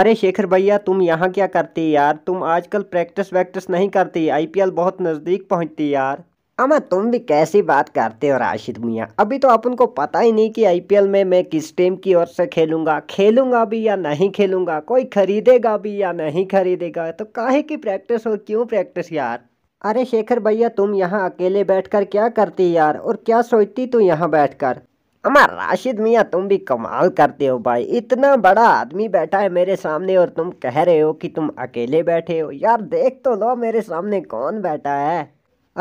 अरे शेखर भैया तुम यहाँ क्या करते यार तुम आजकल प्रैक्टिस वैक्टिस नहीं करते आईपीएल बहुत नज़दीक पहुँचती यार अमा तुम भी कैसी बात करते हो राशिद मियाँ अभी तो अपन को पता ही नहीं कि आईपीएल में मैं किस टीम की ओर से खेलूँगा खेलूंगा भी या नहीं खेलूँगा कोई खरीदेगा भी या नहीं खरीदेगा तो काहे की प्रैक्टिस हो क्यों प्रैक्टिस यार अरे शेखर भैया तुम यहाँ अकेले बैठकर क्या करती यार और क्या सोचती तू यहाँ बैठकर अमर राशिद मियाँ तुम भी कमाल करते हो भाई इतना बड़ा आदमी बैठा है मेरे सामने और तुम कह रहे हो कि तुम अकेले बैठे हो यार देख तो लो मेरे सामने कौन बैठा है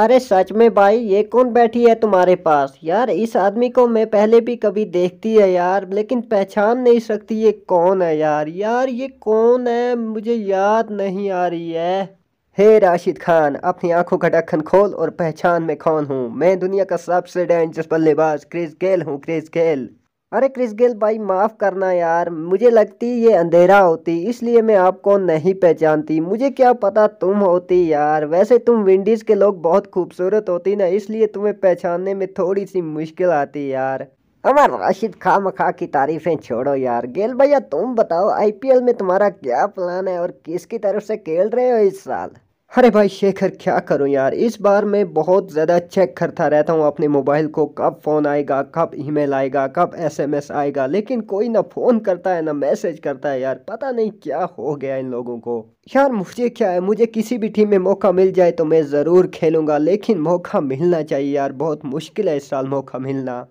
अरे सच में भाई ये कौन बैठी है तुम्हारे पास यार इस आदमी को मैं पहले भी कभी देखती है यार लेकिन पहचान नहीं सकती ये कौन है यार यार ये कौन है मुझे याद नहीं आ रही है हे राशिद खान अपनी आंखों का ढक्कन खोल और पहचान में कौन हूँ मैं दुनिया का सबसे डेंजरस बल्लेबाज क्रिस गेल हूँ क्रिस गेल अरे क्रिस गेल भाई माफ़ करना यार मुझे लगती ये अंधेरा होती इसलिए मैं आपको नहीं पहचानती मुझे क्या पता तुम होती यार वैसे तुम विंडीज़ के लोग बहुत खूबसूरत होती ना इसलिए तुम्हें पहचानने में थोड़ी सी मुश्किल आती यार अमर राशिद खाम खा की तारीफें छोड़ो यार गेल भैया तुम बताओ आईपीएल में तुम्हारा क्या प्लान है और किसकी तरफ से खेल रहे हो इस साल अरे भाई शेखर क्या करूं यार इस बार मैं बहुत ज़्यादा चेक करता रहता हूं अपने मोबाइल को कब फ़ोन आएगा कब ईमेल आएगा कब एसएमएस आएगा लेकिन कोई ना फ़ोन करता है ना मैसेज करता है यार पता नहीं क्या हो गया इन लोगों को यार मुझे क्या है मुझे किसी भी टीम में मौका मिल जाए तो मैं ज़रूर खेलूँगा लेकिन मौका मिलना चाहिए यार बहुत मुश्किल है इस साल मौका मिलना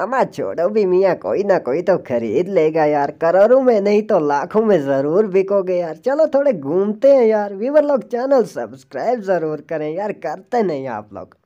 अमा छोड़ो भी मियाँ कोई ना कोई तो खरीद लेगा यार करोड़ों में नहीं तो लाखों में ज़रूर बिकोगे यार चलो थोड़े घूमते हैं यार वीवर लोग चैनल सब्सक्राइब ज़रूर करें यार करते नहीं आप लोग